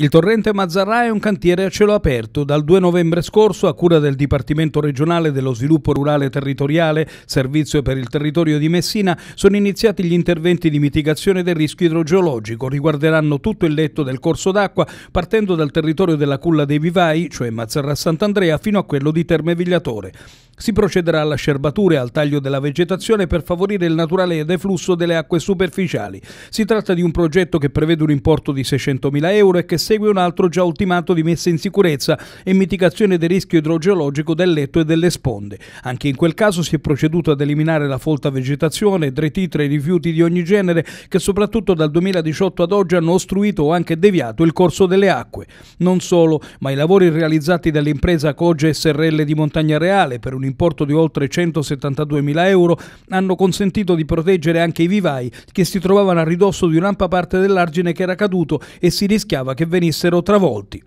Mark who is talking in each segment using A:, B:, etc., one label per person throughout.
A: Il torrente Mazzarrà è un cantiere a cielo aperto. Dal 2 novembre scorso, a cura del Dipartimento regionale dello sviluppo rurale territoriale, servizio per il territorio di Messina, sono iniziati gli interventi di mitigazione del rischio idrogeologico. Riguarderanno tutto il letto del corso d'acqua, partendo dal territorio della culla dei Vivai, cioè Mazzarrà Sant'Andrea, fino a quello di Terme Vigliatore. Si procederà alla scerbatura e al taglio della vegetazione per favorire il naturale deflusso delle acque superficiali. Si tratta di un progetto che prevede un importo di 600.000 euro e che segue un altro già ultimato di messa in sicurezza e mitigazione del rischio idrogeologico del letto e delle sponde. Anche in quel caso si è proceduto ad eliminare la folta vegetazione, tretitre e rifiuti di ogni genere che soprattutto dal 2018 ad oggi hanno ostruito o anche deviato il corso delle acque. Non solo, ma i lavori realizzati dall'impresa Coge SRL di Montagna Reale per un importo di oltre 172.000 euro hanno consentito di proteggere anche i vivai che si trovavano a ridosso di un'ampa parte dell'argine che era caduto e si rischiava che venissero travolti.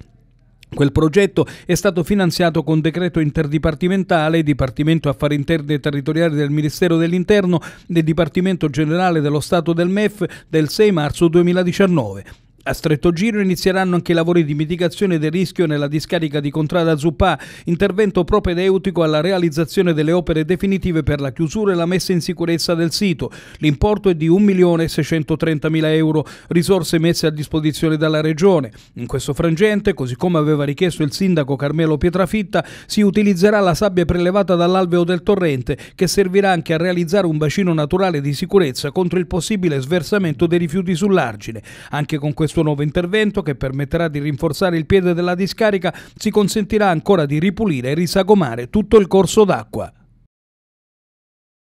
A: Quel progetto è stato finanziato con decreto interdipartimentale Dipartimento Affari Interni e Territoriali del Ministero dell'Interno e Dipartimento Generale dello Stato del MEF del 6 marzo 2019. A stretto giro inizieranno anche i lavori di mitigazione del rischio nella discarica di Contrada Zuppà, intervento propedeutico alla realizzazione delle opere definitive per la chiusura e la messa in sicurezza del sito. L'importo è di 1.630.000 euro, risorse messe a disposizione dalla Regione. In questo frangente, così come aveva richiesto il sindaco Carmelo Pietrafitta, si utilizzerà la sabbia prelevata dall'alveo del torrente, che servirà anche a realizzare un bacino naturale di sicurezza contro il possibile sversamento dei rifiuti sull'argine. Anche con questo suo nuovo intervento, che permetterà di rinforzare il piede della discarica, si consentirà ancora di ripulire e risagomare tutto il corso d'acqua.